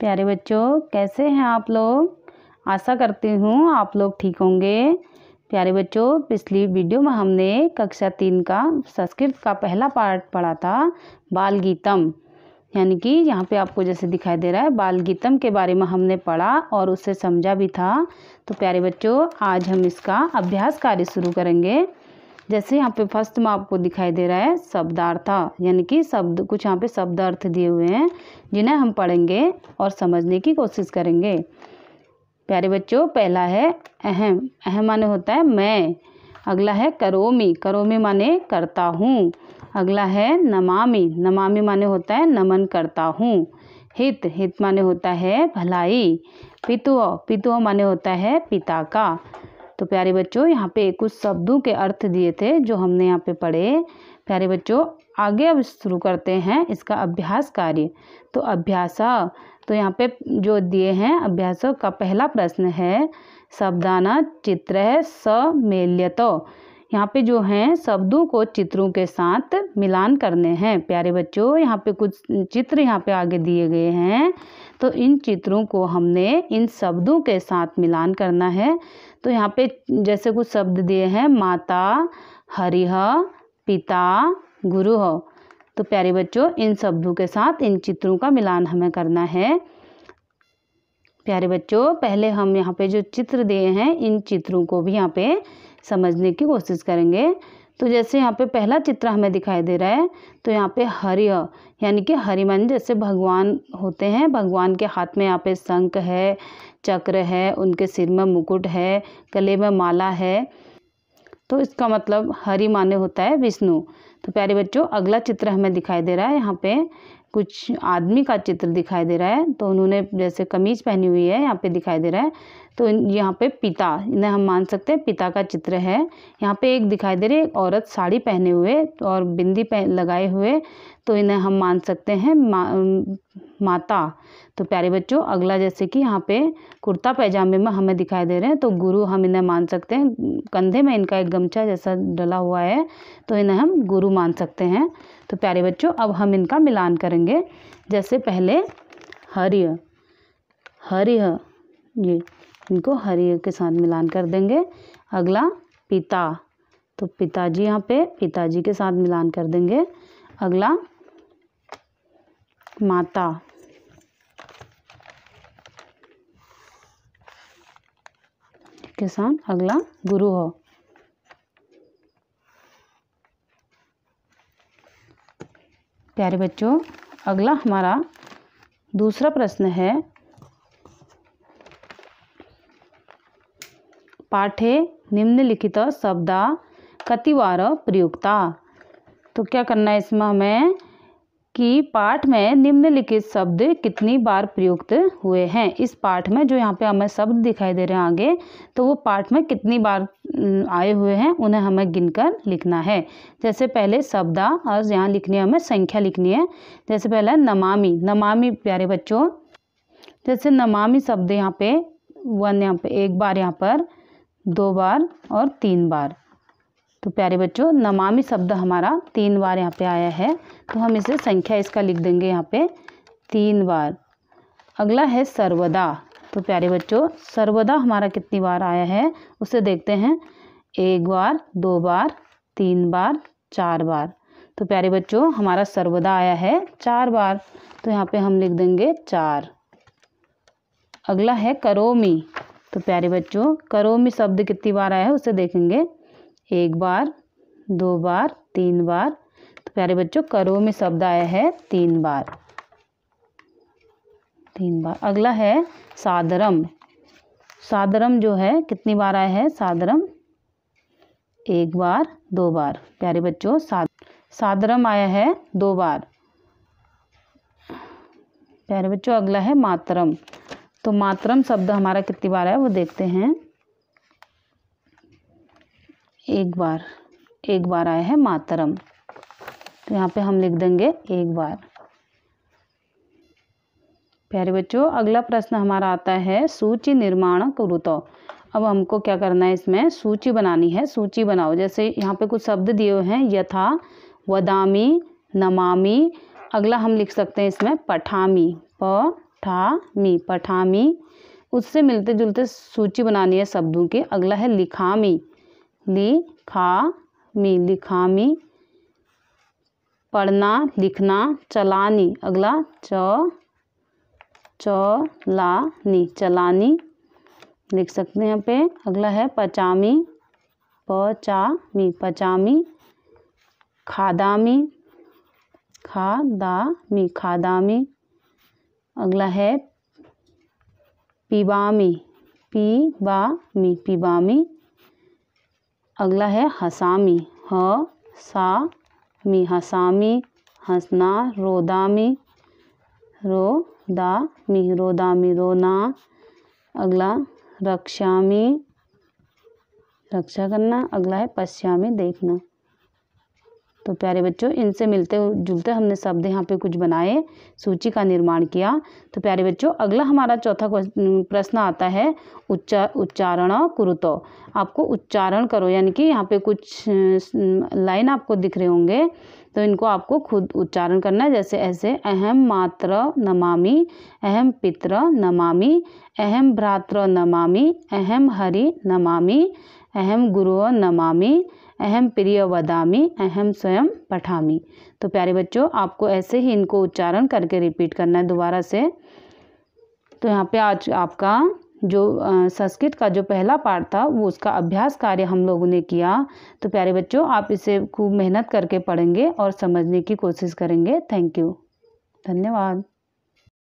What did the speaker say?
प्यारे बच्चों कैसे हैं आप लोग आशा करती हूँ आप लोग ठीक होंगे प्यारे बच्चों पिछली वीडियो में हमने कक्षा तीन का संस्कृत का पहला पार्ट पढ़ा था बाल गीतम यानी कि यहाँ पे आपको जैसे दिखाई दे रहा है बाल गीतम के बारे में हमने पढ़ा और उससे समझा भी था तो प्यारे बच्चों आज हम इसका अभ्यास कार्य शुरू करेंगे जैसे यहाँ पे फर्स्ट में आपको दिखाई दे रहा है शब्दार्था यानी कि शब्द कुछ यहाँ पे शब्द अर्थ दिए हुए हैं जिन्हें हम पढ़ेंगे और समझने की कोशिश करेंगे प्यारे बच्चों पहला है अहम अहम माने होता है मैं अगला है करोमी करोमी माने करता हूँ अगला है नमामि नमामि माने होता है नमन करता हूँ हित हित माने होता है भलाई पितुओ पितुओ माने होता है पिता का तो प्यारे बच्चों यहाँ पे कुछ शब्दों के अर्थ दिए थे जो हमने यहाँ पे पढ़े प्यारे बच्चों आगे अब शुरू करते हैं इसका अभ्यास कार्य तो अभ्यास तो यहाँ पे जो दिए हैं अभ्यासों का पहला प्रश्न है शब्दाना चित्र है मेल्यतो यहाँ पे जो हैं शब्दों को चित्रों के साथ मिलान करने हैं प्यारे बच्चों यहाँ पे कुछ चित्र यहाँ पे आगे दिए गए हैं तो इन चित्रों को हमने इन शब्दों के साथ मिलान करना है तो यहाँ पे जैसे कुछ शब्द दिए हैं माता हरिह पिता गुरु हो तो प्यारे बच्चों इन शब्दों के साथ इन चित्रों का मिलान हमें करना है प्यारे बच्चों पहले हम यहाँ पे जो चित्र दिए हैं इन चित्रों को भी यहाँ पे समझने की कोशिश करेंगे तो जैसे यहाँ पे पहला चित्र हमें दिखाई दे रहा है तो यहाँ पे हरि यानी कि हरिमन जैसे भगवान होते हैं भगवान के हाथ में यहाँ पे शंख है चक्र है उनके सिर में मुकुट है गले में माला है तो इसका मतलब हरि माने होता है विष्णु तो प्यारे बच्चों अगला चित्र हमें दिखाई दे रहा है यहाँ पे कुछ आदमी का चित्र दिखाई दे रहा है तो उन्होंने जैसे कमीज पहनी हुई है यहाँ पे दिखाई दे रहा है तो यहाँ पे पिता इन्हें हम मान सकते हैं पिता का चित्र है यहाँ पे एक दिखाई दे रही है औरत साड़ी पहने हुए और बिंदी पह लगाए हुए तो इन्हें हम मान सकते हैं मा, माता तो प्यारे बच्चों अगला जैसे कि यहाँ पे कुर्ता पैजामे में हमें दिखाई दे रहे हैं तो गुरु हम इन्हें मान सकते हैं कंधे में इनका एक गमछा जैसा डला हुआ है तो इन्हें हम गुरु मान सकते हैं तो प्यारे बच्चों अब हम इनका मिलान करेंगे जैसे पहले हरिय हरिय ये इनको हरिय के साथ मिलान कर देंगे अगला पिता तो पिताजी यहाँ पे पिताजी के साथ मिलान कर देंगे अगला माता के साथ अगला गुरु हो प्यारे बच्चों अगला हमारा दूसरा प्रश्न है पाठे निम्नलिखित कति कतिवार प्रयुक्ता तो क्या करना है इसमें हमें कि पाठ में निम्नलिखित शब्द कितनी बार प्रयुक्त हुए हैं इस पाठ में जो यहाँ पे हमें शब्द दिखाई दे रहे हैं आगे तो वो पाठ में कितनी बार आए हुए हैं उन्हें हमें गिनकर लिखना है जैसे पहले शब्दा और यहाँ लिखनी है हमें संख्या लिखनी है जैसे पहले नमामि नमामि प्यारे बच्चों जैसे नमामि शब्द यहाँ पे वन यहाँ पे एक बार यहाँ पर दो बार और तीन बार तो प्यारे बच्चों नमामि शब्द हमारा तीन बार यहाँ पे आया है तो हम इसे संख्या इसका लिख देंगे यहाँ पे तीन बार अगला है सर्वदा तो प्यारे बच्चों सर्वदा हमारा कितनी बार आया है उसे देखते हैं एक बार दो बार तीन बार चार बार तो प्यारे बच्चों हमारा सर्वदा आया है चार बार तो यहाँ पे हम लिख देंगे चार अगला है करोमी तो प्यारे बच्चों करोमी शब्द कितनी बार आया है उसे देखेंगे एक बार दो बार तीन बार तो प्यारे बच्चों करो में शब्द आया है तीन बार तीन बार अगला है सादरम सादरम जो है कितनी बार आया है सादरम एक बार दो बार प्यारे बच्चों साद सादरम आया है दो बार प्यारे बच्चों अगला है मातरम तो मातरम शब्द हमारा कितनी बार है वो देखते हैं एक बार एक बार आया है मातरम तो यहाँ पे हम लिख देंगे एक बार प्यारे बच्चों अगला प्रश्न हमारा आता है सूची निर्माण करुतो अब हमको क्या करना है इसमें सूची बनानी है सूची बनाओ जैसे यहाँ पे कुछ शब्द दिए हुए हैं यथा वदामी नमामी अगला हम लिख सकते हैं इसमें पठामी पठामी पठामी उससे मिलते जुलते सूची बनानी है शब्दों की अगला है लिखामी लिखा लिखामी पढ़ना लिखना चलानी अगला च नी चलानी लिख सकते हैं यहाँ पे अगला है पचामी पचामी पचामी खादामी खा दा मी खादामी अगला है पीबामी पीबामी पीबामी अगला है हसामी ह सा मी हसामी हसना रोदामी रो दा मी रोदामी रोना अगला रक्षामी रक्षा करना अगला है पश्यामी देखना तो प्यारे बच्चों इनसे मिलते जुलते हमने शब्द यहाँ पे कुछ बनाए सूची का निर्माण किया तो प्यारे बच्चों अगला हमारा चौथा प्रश्न आता है उच्चा उच्चारण कुरुतो आपको उच्चारण करो यानी कि यहाँ पे कुछ लाइन आपको दिख रहे होंगे तो इनको आपको खुद उच्चारण करना है जैसे ऐसे अहम मात्र नमामि अहम पित्र नमामि अहम भ्रात्र नमामि अहम हरि नमामि अहम गुरु नमामि अहम प्रिय वदामी अहम स्वयं पठामी तो प्यारे बच्चों आपको ऐसे ही इनको उच्चारण करके रिपीट करना है दोबारा से तो यहाँ पे आज आपका जो संस्कृत का जो पहला पार्ट था वो उसका अभ्यास कार्य हम लोगों ने किया तो प्यारे बच्चों आप इसे खूब मेहनत करके पढ़ेंगे और समझने की कोशिश करेंगे थैंक यू धन्यवाद